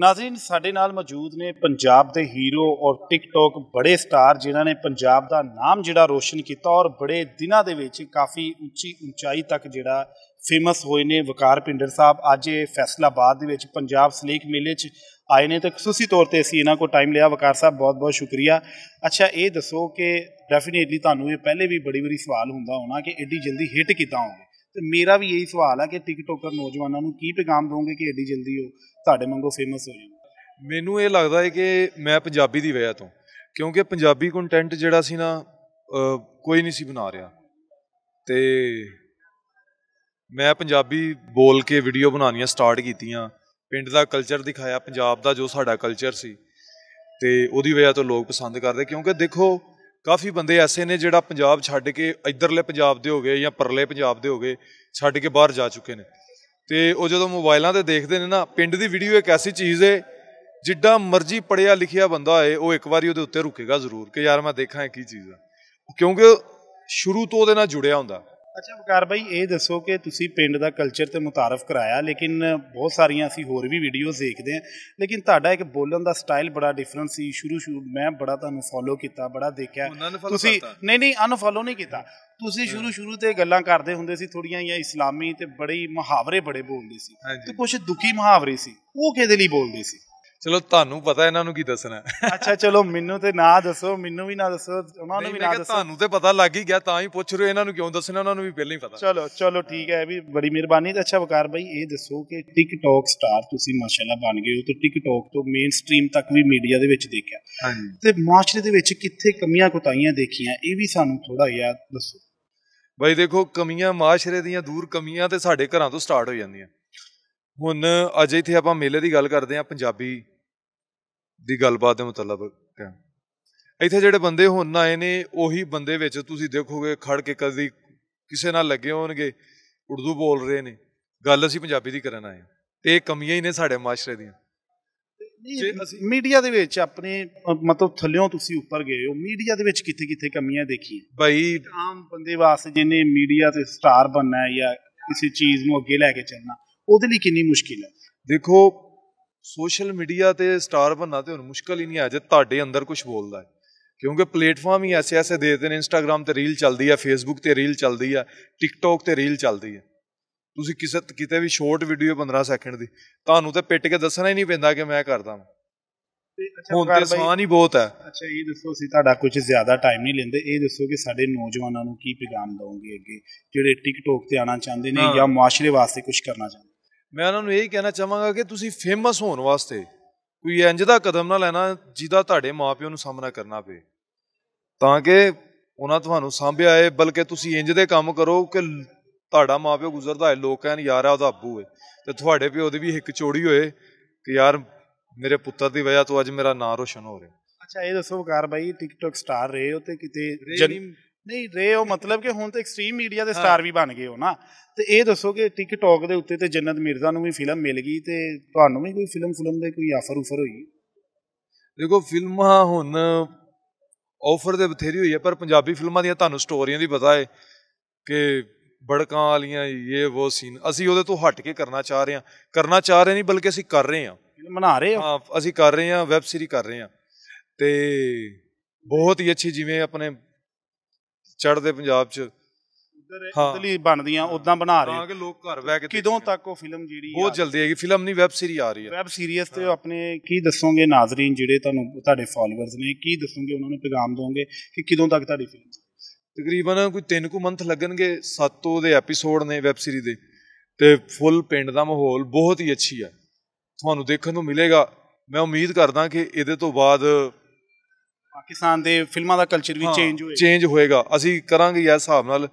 ਨਾਜ਼ਰੀਨ ਸਾਡੇ ਨਾਲ ਮੌਜੂਦ ਨੇ ਪੰਜਾਬ ਦੇ ਹੀਰੋ ਔਰ ਟਿਕਟੌਕ ਬੜੇ ਸਟਾਰ ਜਿਨ੍ਹਾਂ ਨੇ ਪੰਜਾਬ ਦਾ ਨਾਮ ਜਿਹੜਾ ਰੋਸ਼ਨ ਕੀਤਾ ਔਰ ਬੜੇ ਦਿਨਾਂ ਦੇ ਵਿੱਚ ਕਾਫੀ ਉੱਚੀ ਉਚਾਈ ਤੱਕ ਜਿਹੜਾ ਫੇਮਸ ਹੋਏ ਨੇ ਵਕਾਰ ਪਿੰਡਰ ਸਾਹਿਬ ਅੱਜ ਇਹ ਫੈਸਲਾਬਾਦ ਦੇ ਵਿੱਚ ਪੰਜਾਬ ਸਲੀਕ ਮੇਲੇ 'ਚ ਆਏ ਨੇ ਤੇ ਖਸੂਸੀ ਤੌਰ ਤੇ ਅਸੀਂ ਇਹਨਾਂ ਕੋ ਟਾਈਮ ਲਿਆ ਵਕਾਰ ਸਾਹਿਬ ਬਹੁਤ ਬਹੁਤ ਸ਼ੁਕਰੀਆ ਅੱਛਾ ਇਹ ਦੱਸੋ ਕਿ ਡੈਫੀਨਿਟਲੀ ਤੁਹਾਨੂੰ ਇਹ ਪਹਿਲੇ ਵੀ ਬੜੀ ਬੜੀ ਸਵਾਲ ਹੁੰਦਾ ਹੋਣਾ ਕਿ ਐਡੀ ਜਲਦੀ ਹਿੱਟ ਕਿਦਾਂ ਹੋ ਤੇ ਮੇਰਾ ਵੀ ਇਹੀ ਸਵਾਲ ਆ ਕਿ ਟਿਕਟੋਕਰ ਨੌਜਵਾਨਾਂ ਨੂੰ ਕੀ ਪੈਗਾਮ ਦੋਗੇ ਕਿ ਐਡੀ ਜਲਦੀ ਉਹ ਤੁਹਾਡੇ ਵਾਂਗੂ ਫੇਮਸ ਹੋ ਜਾਣ ਮੈਨੂੰ ਇਹ ਲੱਗਦਾ ਹੈ ਕਿ ਮੈਂ ਪੰਜਾਬੀ ਦੀ ਵਜ੍ਹਾ ਤੋਂ ਕਿਉਂਕਿ ਪੰਜਾਬੀ ਕੰਟੈਂਟ ਜਿਹੜਾ ਸੀ ਨਾ ਕੋਈ ਨਹੀਂ ਸੀ ਬਣਾ ਰਿਹਾ ਤੇ ਮੈਂ ਪੰਜਾਬੀ ਬੋਲ ਕੇ ਵੀਡੀਓ ਬਣਾਉਣੀਆਂ ਸਟਾਰਟ ਕੀਤੀਆਂ ਪਿੰਡ ਦਾ ਕਲਚਰ ਦਿਖਾਇਆ ਪੰਜਾਬ ਦਾ ਜੋ ਸਾਡਾ ਕਲਚਰ ਸੀ ਤੇ ਉਹਦੀ ਵਜ੍ਹਾ ਤੋਂ ਲੋਕ ਪਸੰਦ ਕਰਦੇ ਕਿਉਂਕਿ ਦੇਖੋ ਕਾਫੀ ਬੰਦੇ ਐਸੇ ਨੇ ਜਿਹੜਾ ਪੰਜਾਬ ਛੱਡ ਕੇ ਇਧਰਲੇ ਪੰਜਾਬ ਦੇ ਹੋ ਗਏ ਜਾਂ ਪਰਲੇ ਪੰਜਾਬ ਦੇ ਹੋ ਗਏ ਛੱਡ ਕੇ ਬਾਹਰ ਜਾ ਚੁੱਕੇ ਨੇ ਤੇ ਉਹ ਜਦੋਂ ਮੋਬਾਈਲਾਂ ਤੇ ਦੇਖਦੇ ਨੇ ਨਾ ਪਿੰਡ ਦੀ ਵੀਡੀਓ ਇੱਕ ਐਸੀ ਚੀਜ਼ ਏ ਜਿੱਡਾ ਮਰਜ਼ੀ ਪੜਿਆ ਲਿਖਿਆ ਬੰਦਾ ਹੋਏ ਉਹ ਇੱਕ ਵਾਰੀ ਉਹਦੇ ਉੱਤੇ ਰੁਕੇਗਾ ਜ਼ਰੂਰ ਕਿ ਯਾਰ ਮੈਂ ਦੇਖਾਂ ਇਹ ਕੀ ਚੀਜ਼ ਆ ਕਿਉਂਕਿ ਸ਼ੁਰੂ ਤੋਂ ਉਹਦੇ ਨਾਲ ਜੁੜਿਆ ਹੁੰਦਾ ਅੱਛਾ ਵਕਾਰ ਭਾਈ ਇਹ ਦੱਸੋ ਕਿ ਤੁਸੀਂ ਪਿੰਡ ਦਾ ਕਲਚਰ ਤੇ ਮੁਤਾਰਫ ਕਰਾਇਆ ਲੇਕਿਨ ਬਹੁਤ ਸਾਰੀਆਂ ਅਸੀਂ ਹੋਰ ਵੀ ਵੀਡੀਓਜ਼ ਦੇਖਦੇ ਹਾਂ ਲੇਕਿਨ ਤੁਹਾਡਾ ਇੱਕ ਬੋਲਣ ਦਾ ਸਟਾਈਲ ਬੜਾ ਡਿਫਰੈਂਸ ਸੀ ਸ਼ੁਰੂ ਸ਼ੁਰੂ ਮੈਂ ਬੜਾ ਤੁਹਾਨੂੰ ਫੋਲੋ ਕੀਤਾ ਬੜਾ ਦੇਖਿਆ ਤੁਸੀਂ ਨਹੀਂ ਨਹੀਂ ਅਨਫੋਲੋ ਨਹੀਂ ਕੀਤਾ ਤੁਸੀਂ ਸ਼ੁਰੂ ਸ਼ੁਰੂ ਤੇ ਗੱਲਾਂ ਕਰਦੇ ਹੁੰਦੇ ਸੀ ਥੋੜੀਆਂ ਜਾਂ ਇਸਲਾਮੀ ਤੇ ਬੜੀ ਮੁਹਾਵਰੇ ਬੜੇ ਬੋਲਦੇ ਸੀ ਤੇ ਕੁਝ ਦੁਖੀ ਮੁਹਾਵਰੇ ਸੀ ਉਹ ਕਿਹਦੇ ਲਈ ਬੋਲਦੇ ਸੀ ਚਲੋ ਤੁਹਾਨੂੰ ਪਤਾ ਇਹਨਾਂ ਨੂੰ ਕੀ ਦੱਸਣਾ ਅੱਛਾ ਚਲੋ ਮੈਨੂੰ ਤੇ ਨਾ ਦੱਸੋ ਮੈਨੂੰ ਵੀ ਨਾ ਦੱਸੋ ਉਹਨਾਂ ਨੂੰ ਵੀ ਨਾ ਦੱਸੋ ਤੁਹਾਨੂੰ ਤੇ ਪਤਾ ਲੱਗ ਹੀ ਗਿਆ ਤਾਂ ਹੀ ਪੁੱਛ ਰਹੇ ਇਹਨਾਂ ਨੂੰ ਕਿਉਂ ਦੱਸਣਾ ਉਹਨਾਂ ਨੂੰ ਵੀ ਪਹਿਲਾਂ ਹੀ ਪਤਾ ਚਲੋ ਚਲੋ ਠੀਕ ਹੈ ਵੀ ਬੜੀ ਮਿਹਰਬਾਨੀ ਤੇ ਅੱਛਾ ਵਕਾਰ ਭਾਈ ਇਹ ਦੱਸੋ ਕਿ ਟਿਕਟੌਕ ਸਟਾਰ ਤੁਸੀਂ ਮਾਸ਼ਾਅੱਲਾ ਬਣ ਗਏ ਹੋ ਤੇ ਟਿਕਟੌਕ ਤੋਂ ਮੇਨ ਸਟ੍ਰੀਮ ਤੱਕ ਵੀ ਮੀਡੀਆ ਦੇ ਵਿੱਚ ਦੇਖਿਆ ਹਾਂਜੀ ਤੇ ਮਾਸ਼ਰੇ ਦੇ ਵਿੱਚ ਕਿੱਥੇ ਕਮੀਆਂ ਕੁਤਾਈਆਂ ਦੇਖੀਆਂ ਇਹ ਵੀ ਸਾਨੂੰ ਥੋੜਾ ਯਾਦ ਦੱਸੋ ਬਾਈ ਦੇਖੋ ਕਮੀਆਂ ਮਾਸ਼ਰੇ ਦੀਆਂ ਦੂਰ ਕਮੀਆਂ ਤੇ ਸਾਡੇ ਘਰਾਂ ਤੋਂ ਸਟਾਰਟ ਹੋ ਜਾਂਦੀਆਂ ਹੁਣ ਅੱਜ ਇੱਥੇ ਆਪਾਂ ਮੇਲੇ ਦੀ ਗੱਲ ਕਰਦੇ ਆ ਪੰਜਾਬੀ ਦੀ ਗੱਲਬਾਤ ਦੇ ਮੁਤਲਬ ਇੱਥੇ ਜਿਹੜੇ ਬੰਦੇ ਹੁਣ ਆਏ ਨੇ ਉਹੀ ਬੰਦੇ ਵਿੱਚ ਤੁਸੀਂ ਦੇਖੋਗੇ ਖੜ ਕੇ ਕਦੀ ਕਿਸੇ ਨਾਲ ਲੱਗੇ ਹੋਣਗੇ ਉਰਦੂ ਬੋਲ ਰਹੇ ਨੇ ਗੱਲ ਅਸੀਂ ਪੰਜਾਬੀ ਦੀ ਕਰਨ ਆਏ ਤੇ ਇਹ ਕਮੀਆਂ ਹੀ ਨੇ ਸਾਡੇ ਮਾਸ਼ਰੇ ਦੀਆਂ ਮੀਡੀਆ ਦੇ ਵਿੱਚ ਆਪਣੇ ਮਤਲਬ ਥੱਲਿਓਂ ਤੁਸੀਂ ਉੱਪਰ ਗਏ ਹੋ ਮੀਡੀਆ ਦੇ ਵਿੱਚ ਕਿੱਥੇ ਕਿੱਥੇ ਕਮੀਆਂ ਦੇਖੀਆਂ ਭਾਈ ਆਮ ਬੰਦੇ ਵਾਸਤੇ ਜਿਹਨੇ ਮੀਡੀਆ ਤੇ ਸਟਾਰ ਬੰਨਾ ਹੈ ਜਾਂ ਕਿਸੇ ਚੀਜ਼ ਨੂੰ ਅੱਗੇ ਲੈ ਕੇ ਚੱਲਣਾ ਉਹਦੇ ਲਈ ਕਿੰਨੀ ਮੁਸ਼ਕਿਲ ਹੈ ਦੇਖੋ ਸੋਸ਼ਲ ਮੀਡੀਆ ਤੇ ਸਟਾਰ ਬੰਨਾ ਤੇ ਹੁਣ ਮੁਸ਼ਕਲ ਹੀ ਨਹੀਂ ਆ ਜੇ ਤੁਹਾਡੇ ਅੰਦਰ ਕੁਝ ਬੋਲਦਾ ਹੈ ਕਿਉਂਕਿ ਪਲੇਟਫਾਰਮ ਹੀ ਐਸੇ ਐਸੇ ਦੇ ਦਿੰਦੇ ਨੇ ਇੰਸਟਾਗ੍ਰam ਤੇ ਰੀਲ ਚੱਲਦੀ ਆ ਫੇਸਬੁੱਕ ਤੇ ਰੀਲ ਚੱਲਦੀ ਆ ਟਿਕਟੌਕ ਤੇ ਰੀਲ ਚੱਲਦੀ ਆ ਤੁਸੀਂ ਕਿਸੇ ਕਿਤੇ ਵੀ ਸ਼ਾਰਟ ਵੀਡੀਓ 15 ਸੈਕਿੰਡ ਦੀ ਤੁਹਾਨੂੰ ਤੇ ਪਿੱਟ ਕੇ ਦੱਸਣਾ ਹੀ ਨਹੀਂ ਪੈਂਦਾ ਕਿ ਮੈਂ ਕਰਦਾ ਹਾਂ ਹੁਣ ਤੇ ਆਸਾਨ ਹੀ ਬਹੁਤ ਹੈ ਅੱਛਾ ਇਹ ਦੱਸੋ ਸੀ ਤੁਹਾਡਾ ਕੁਝ ਜ਼ਿਆਦਾ ਟਾਈਮ ਨਹੀਂ ਲੈਂਦੇ ਇਹ ਦੱਸੋ ਕਿ ਸਾਡੇ ਨੌਜਵਾਨਾਂ ਨੂੰ ਕੀ ਪੇਗਾਮ ਦਵੋਗੇ ਅੱਗੇ ਜਿਹੜੇ ਟਿਕਟੌਕ ਤੇ ਆਣਾ ਚਾਹੁੰਦੇ ਨੇ ਜਾਂ ਮਾਸ਼ਰੇ ਵਾਸਤੇ ਕੁਝ ਕਰਨਾ ਚਾਹੁੰਦੇ ਮੈਂ ਉਹਨਾਂ ਨੂੰ ਇਹ ਹੀ ਕਹਿਣਾ ਚਾਹਾਂਗਾ ਕਿ ਤੁਸੀਂ ਫੇਮਸ ਹੋਣ ਵਾਸਤੇ ਕੋਈ ਇੰਜ ਦਾ ਕਦਮ ਨਾ ਲੈਣਾ ਜਿਹਦਾ ਤੁਹਾਡੇ ਮਾਪਿਓ ਨੂੰ ਸਾਹਮਣਾ ਕਰਨਾ ਪਏ ਤਾਂ ਕਿ ਉਹਨਾਂ ਤੁਹਾਨੂੰ ਸਾਂਭਿਆ ਏ ਬਲਕਿ ਤੁਸੀਂ ਇੰਜ ਦੇ ਕੰਮ ਕਰੋ ਕਿ ਤੁਹਾਡਾ ਮਾਪਿਓ ਗੁਜ਼ਰਦਾ ਹੈ ਲੋਕ ਕਹਿੰਨ ਯਾਰ ਆ ਉਹਦਾ ਅੱਬੂ ਏ ਤੇ ਤੁਹਾਡੇ ਪਿਓ ਦੀ ਵੀ ਇੱਕ ਚੋੜੀ ਹੋਏ ਕਿ ਯਾਰ ਮੇਰੇ ਪੁੱਤਰ ਦੀ ਵਜ੍ਹਾ ਤੋਂ ਅੱਜ ਮੇਰਾ ਨਾਂ ਰੋਸ਼ਨ ਹੋ ਰਿਹਾ ਅੱਛਾ ਇਹ ਦੱਸੋ ਵਕਾਰ ਬਾਈ ਟਿਕਟੌਕ ਸਟਾਰ ਰਹੇ ਹੋ ਤੇ ਕਿਤੇ ਨਹੀਂ ਰੇ ਉਹ ਮਤਲਬ ਕਿ ਹੁਣ ਤਾਂ ਐਕਸਟ੍ਰੀਮ ਮੀਡੀਆ ਦੇ ਸਟਾਰ ਵੀ ਬਣ ਗਏ ਹੋ ਨਾ ਤੇ ਇਹ ਦੱਸੋ ਕਿ ਟਿਕਟੌਕ ਦੇ ਉੱਤੇ ਤੇ ਜੰਨਤ ਮਿਰਜ਼ਾ ਨੂੰ ਵੀ ਫਿਲਮ ਮਿਲ ਗਈ ਤੇ ਤੁਹਾਨੂੰ ਵੀ ਕੋਈ ਫਿਲਮ ਫਿਲਮ ਦੇ ਕੋਈ ਆਫਰ ਉਫਰ ਹੋਈ ਦੇਖੋ ਫਿਲਮਾਂ ਹੁਣ ਆਫਰ ਦੇ ਬਥੇਰੀ ਹੋਈ ਹੈ ਪਰ ਪੰਜਾਬੀ ਫਿਲਮਾਂ ਦੀਆਂ ਤੁਹਾਨੂੰ ਸਟੋਰੀਆਂ ਦੀ ਪਤਾ ਹੈ ਕਿ ਬੜਕਾਂ ਵਾਲੀਆਂ ਇਹ ਉਹ ਸੀਨ ਅਸੀਂ ਉਹਦੇ ਤੋਂ ਹਟ ਕੇ ਕਰਨਾ ਚਾਹ ਰਹੇ ਹਾਂ ਕਰਨਾ ਚਾਹ ਰਹੇ ਨਹੀਂ ਬਲਕਿ ਅਸੀਂ ਕਰ ਰਹੇ ਹਾਂ ਬਣਾ ਰਹੇ ਹਾਂ ਅਸੀਂ ਕਰ ਰਹੇ ਹਾਂ ਵੈਬ ਸੀਰੀ ਕਰ ਰਹੇ ਹਾਂ ਤੇ ਬਹੁਤ ਹੀ ਅੱਛੀ ਜਿਵੇਂ ਆਪਣੇ ਚੜਦੇ ਪੰਜਾਬ 'ਚ ਉਧਰ ਲਈ ਬਣਦੀਆਂ ਉਦਾਂ ਬਣਾ ਰਹੇ ਆ ਕਿ ਲੋਕ ਘਰ ਬੈ ਕੇ ਕਿਦੋਂ ਤੱਕ ਉਹ ਫਿਲਮ ਜਿਹੜੀ ਬਹੁਤ ਜਲਦੀ ਆਏਗੀ ਫਿਲਮ ਨਹੀਂ ਵੈਬ ਸੀਰੀ ਆ ਰਹੀ ਹੈ ਵੈਬ ਸੀਰੀਜ਼ ਤੇ ਆਪਣੇ ਕੀ ਦੱਸੋਗੇ ਨਾਜ਼ਰੀਨ ਜਿਹੜੇ ਤੁਹਾਨੂੰ ਤੁਹਾਡੇ ਫਾਲੋਅਰਸ ਨੇ ਕੀ ਦੱਸੋਗੇ ਉਹਨਾਂ ਨੂੰ ਪੈਗਾਮ ਦੋਗੇ ਕਿ ਕਿਦੋਂ ਤੱਕ ਤੁਹਾਡੀ ਫਿਲਮ ਤਕਰੀਬਨ ਕੋਈ 3 ਕੁ ਮੰਥ ਲੱਗਣਗੇ 7 ਉਹਦੇ ਐਪੀਸੋਡ ਨੇ ਵੈਬ ਸੀਰੀ ਦੇ ਤੇ ਫੁੱਲ ਪਿੰਡ ਦਾ ਮਾਹੌਲ ਬਹੁਤ ਹੀ ਅੱਛੀ ਆ ਤੁਹਾਨੂੰ ਦੇਖਣ ਨੂੰ ਮਿਲੇਗਾ ਮੈਂ ਉਮੀਦ ਕਰਦਾ ਕਿ ਇਹਦੇ ਤੋਂ ਬਾਅਦ ਪਾਕਿਸਤਾਨ ਦੇ ਫਿਲਮਾਂ ਦਾ ਕਲਚਰ ਵੀ ਚੇਂਜ ਹੋਏਗਾ ਚੇਂਜ ਹੋਏਗਾ ਅਸੀਂ ਕਰਾਂਗੇ ਇਸ ਹਿਸਾਬ ਨਾਲ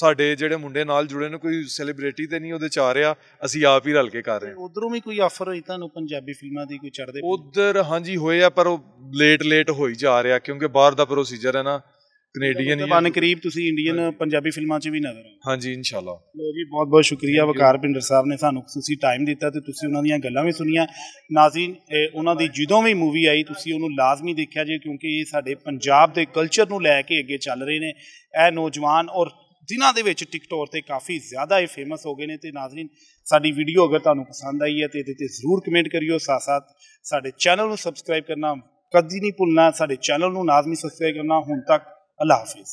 ਸਾਡੇ ਜਿਹੜੇ ਮੁੰਡੇ ਨਾਲ ਜੁੜੇ ਨੇ ਕੋਈ ਸੈਲੀਬ੍ਰਿਟੀ ਤੇ ਨਹੀਂ ਉਹਦੇ ਚ ਆ ਰਿਹਾ ਅਸੀਂ ਆਪ ਹੀ ਰਲ ਕੇ ਕਰ ਰਹੇ ਹਾਂ ਉਧਰੋਂ ਵੀ ਕੋਈ ਆਫਰ ਹੋਈ ਤੁਹਾਨੂੰ ਪੰਜਾਬੀ ਫਿਲਮਾਂ ਦੀ ਕੋਈ ਚੜਦੇ ਉਧਰ ਹਾਂਜੀ ਹੋਏ ਆ ਪਰ ਉਹ ਲੇਟ ਲੇਟ ਹੋਈ ਜਾ ਰਿਹਾ ਕਿਉਂਕਿ ਬਾਹਰ ਦਾ ਪ੍ਰੋਸੀਜਰ ਹੈ ਨਾ ਕੈਨੇਡੀਅਨ ਹੀ ਬਣ ਕਰੀਬ ਤੁਸੀਂ ਇੰਡੀਅਨ ਪੰਜਾਬੀ ਫਿਲਮਾਂ 'ਚ ਵੀ ਨਜ਼ਰ ਆਓ ਹਾਂਜੀ ਇਨਸ਼ਾਅੱਲਾ ਲੋ ਜੀ ਬਹੁਤ ਬਹੁਤ ਸ਼ੁਕਰੀਆ ਵਕਾਰ ਭਿੰਡਰ ਸਾਹਿਬ ਨੇ ਸਾਨੂੰ ਤੁਸੀਂ ਟਾਈਮ ਦਿੱਤਾ ਤੇ ਤੁਸੀਂ ਉਹਨਾਂ ਦੀਆਂ ਗੱਲਾਂ ਵੀ ਸੁਣੀਆਂ ਨਾਜ਼ਰੀਨ ਉਹਨਾਂ ਦੀ ਜਦੋਂ ਵੀ ਮੂਵੀ ਆਈ ਤੁਸੀਂ ਉਹਨੂੰ ਲਾਜ਼ਮੀ ਦੇਖਿਆ ਜੇ ਕਿਉਂਕਿ ਇਹ ਸਾਡੇ ਪੰਜਾਬ ਦੇ ਕਲਚਰ ਨੂੰ ਲੈ ਕੇ ਅੱਗੇ ਚੱਲ ਰਹੇ ਨੇ ਇਹ ਨੌਜਵਾਨ ਔਰ ਜਿਨ੍ਹਾਂ ਦੇ ਵਿੱਚ ਟਿਕਟੌਰ ਤੇ ਕਾਫੀ ਜ਼ਿਆਦਾ ਇਹ ਫੇਮਸ ਹੋ ਗਏ ਨੇ ਤੇ ਨਾਜ਼ਰੀਨ ਸਾਡੀ ਵੀਡੀਓ ਅਗਰ ਤੁਹਾਨੂੰ ਪਸੰਦ ਆਈ ਹੈ ਤੇ ਇਹਦੇ ਤੇ ਜ਼ਰੂਰ ਕਮੈਂਟ ਕਰਿਓ ਸਾਥ ਸਾਥ ਸਾਡੇ ਚੈਨਲ ਨੂੰ ਸਬਸਕ੍ਰਾਈਬ ਕਰਨਾ ਕਦੀ ਨਹੀਂ ਭੁੱਲਣਾ ਸਾਡੇ ਚੈਨਲ ਨੂੰ ਨਾਜ਼ਮੀ ਸਬਸਕ੍ਰਾਈਬ ਕਰਨਾ ਹੁਣ ਤੱਕ আল্লাহ হাফিজ